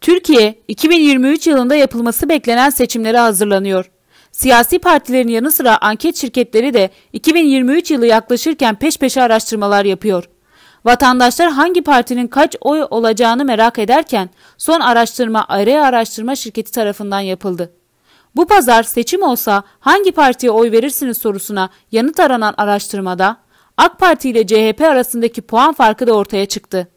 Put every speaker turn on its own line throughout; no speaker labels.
Türkiye 2023 yılında yapılması beklenen seçimlere hazırlanıyor. Siyasi partilerin yanı sıra anket şirketleri de 2023 yılı yaklaşırken peş peşe araştırmalar yapıyor. Vatandaşlar hangi partinin kaç oy olacağını merak ederken son araştırma Area Araştırma Şirketi tarafından yapıldı. Bu pazar seçim olsa hangi partiye oy verirsiniz sorusuna yanıt aranan araştırmada AK Parti ile CHP arasındaki puan farkı da ortaya çıktı.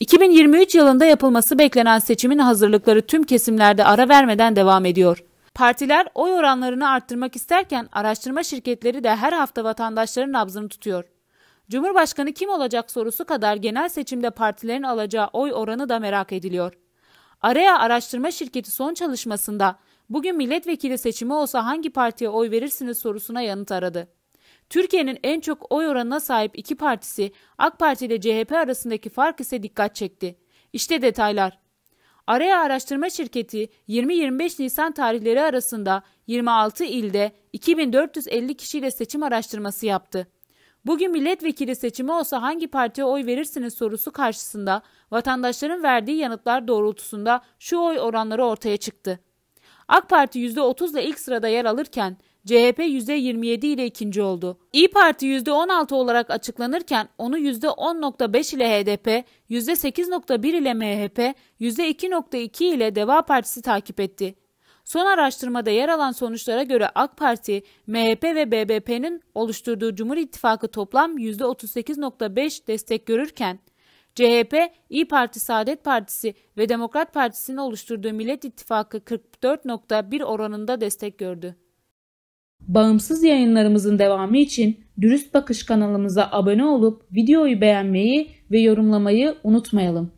2023 yılında yapılması beklenen seçimin hazırlıkları tüm kesimlerde ara vermeden devam ediyor. Partiler oy oranlarını arttırmak isterken araştırma şirketleri de her hafta vatandaşların nabzını tutuyor. Cumhurbaşkanı kim olacak sorusu kadar genel seçimde partilerin alacağı oy oranı da merak ediliyor. Araya araştırma şirketi son çalışmasında bugün milletvekili seçimi olsa hangi partiye oy verirsiniz sorusuna yanıt aradı. Türkiye'nin en çok oy oranına sahip iki partisi AK Parti ile CHP arasındaki fark ise dikkat çekti. İşte detaylar. Araya araştırma şirketi 20-25 Nisan tarihleri arasında 26 ilde 2450 kişiyle seçim araştırması yaptı. Bugün milletvekili seçimi olsa hangi partiye oy verirsiniz sorusu karşısında vatandaşların verdiği yanıtlar doğrultusunda şu oy oranları ortaya çıktı. AK Parti %30 ile ilk sırada yer alırken CHP %27 ile ikinci oldu. İyi Parti %16 olarak açıklanırken onu %10.5 ile HDP, %8.1 ile MHP, %2.2 ile Deva Partisi takip etti. Son araştırmada yer alan sonuçlara göre AK Parti, MHP ve BBP'nin oluşturduğu Cumhur İttifakı toplam %38.5 destek görürken, CHP, İyi Parti, Saadet Partisi ve Demokrat Partisi'nin oluşturduğu Millet İttifakı 44.1 oranında destek gördü. Bağımsız yayınlarımızın devamı için Dürüst Bakış kanalımıza abone olup videoyu beğenmeyi ve yorumlamayı unutmayalım.